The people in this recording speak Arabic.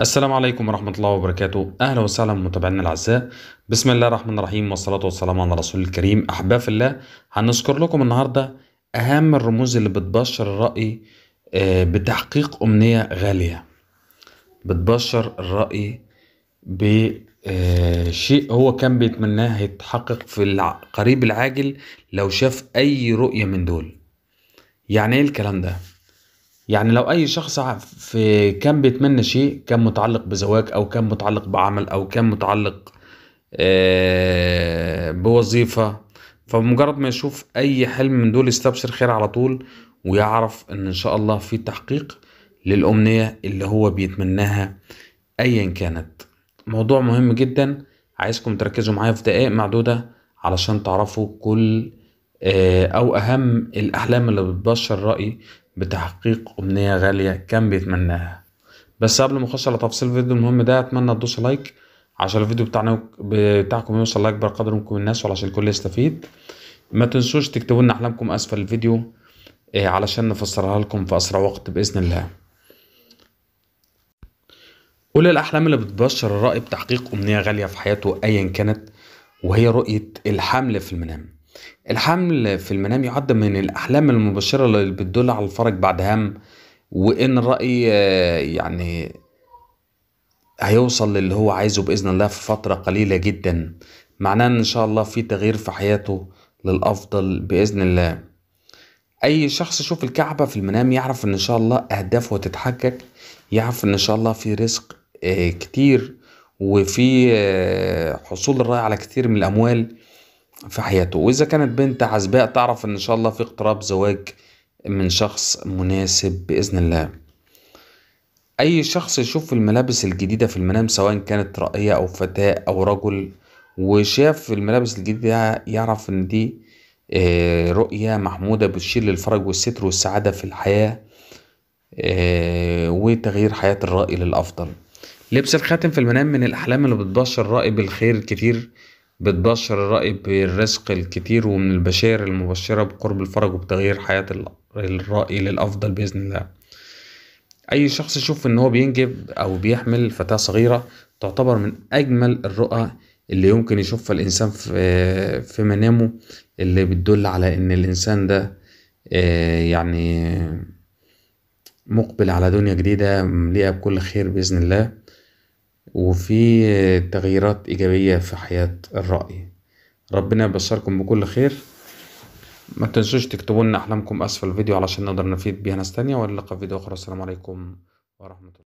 السلام عليكم ورحمة الله وبركاته أهلا وسهلا متابعينا الأعزاء بسم الله الرحمن الرحيم والصلاة والسلام على رسول الكريم أحباب في الله هنذكر لكم النهاردة أهم الرموز اللي بتبشر الرأي آه، بتحقيق أمنية غالية بتبشر الرأي ب آه، شيء هو كان بيتمناه هيتحقق في القريب العاجل لو شاف أي رؤية من دول يعني إيه الكلام ده؟ يعني لو أي شخص في كان بيتمنى شيء كان متعلق بزواج أو كان متعلق بعمل أو كان متعلق آه، بوظيفة فمجرد ما يشوف أي حلم من دول يستبشر خير على طول ويعرف إن إن شاء الله في تحقيق للأمنية اللي هو بيتمناها أيا كانت موضوع مهم جدا عايزكم تركزوا معايا في دقائق معدودة علشان تعرفوا كل آه، أو أهم الأحلام اللي بتبشر رأي بتحقيق أمنية غالية كان بيتمناها بس قبل ما أخش على تفصيل الفيديو المهم ده أتمنى تدوسوا لايك عشان الفيديو بتاعنا بتاعكم يوصل لأكبر قدر ممكن من الناس وعشان الكل يستفيد ما تنسوش تكتبوا لنا أحلامكم أسفل الفيديو آه، علشان نفسرها لكم في أسرع وقت بإذن الله كل الأحلام اللي بتبشر الرأي بتحقيق أمنية غالية في حياته أيا كانت وهي رؤية الحمل في المنام الحمل في المنام يعد من الأحلام المبشرة اللي بتدل على الفرج بعد هم وإن الرأي آه، يعني هيوصل للي هو عايزه بإذن الله في فترة قليلة جدا معناه إن شاء الله في تغيير في حياته للأفضل بإذن الله أي شخص يشوف الكعبة في المنام يعرف إن شاء الله أهدافه تتحقق يعرف إن شاء الله في رزق كتير وفي آه، حصول الراي على كتير من الاموال في حياته واذا كانت بنت عزباء تعرف ان شاء الله في اقتراب زواج من شخص مناسب باذن الله اي شخص يشوف الملابس الجديدة في المنام سواء كانت رائية او فتاة او رجل وشاف الملابس الجديدة يعرف ان دي آه، رؤية محمودة بتشير للفرج والستر والسعادة في الحياة آه، وتغيير حياة الرائي للأفضل لبس الخاتم في المنام من الأحلام اللي بتبشر الرأي بالخير الكتير بتبشر الرأي بالرزق الكتير ومن البشائر المبشرة بقرب الفرج وبتغيير حياة الرأي للأفضل بإذن الله أي شخص يشوف إن هو بينجب أو بيحمل فتاة صغيرة تعتبر من أجمل الرؤى اللي يمكن يشوفها الإنسان في في منامه اللي بتدل على إن الإنسان ده آه، يعني مقبل على دنيا جديدة مليئة بكل خير بإذن الله وفي تغييرات إيجابية في حياة الرأي ربنا يبشركم بكل خير ما تنسوش تكتبولنا أحلامكم أسفل الفيديو علشان نقدر نفيد بيها ناس تانية ونلقى في فيديو أخرى السلام عليكم ورحمة الله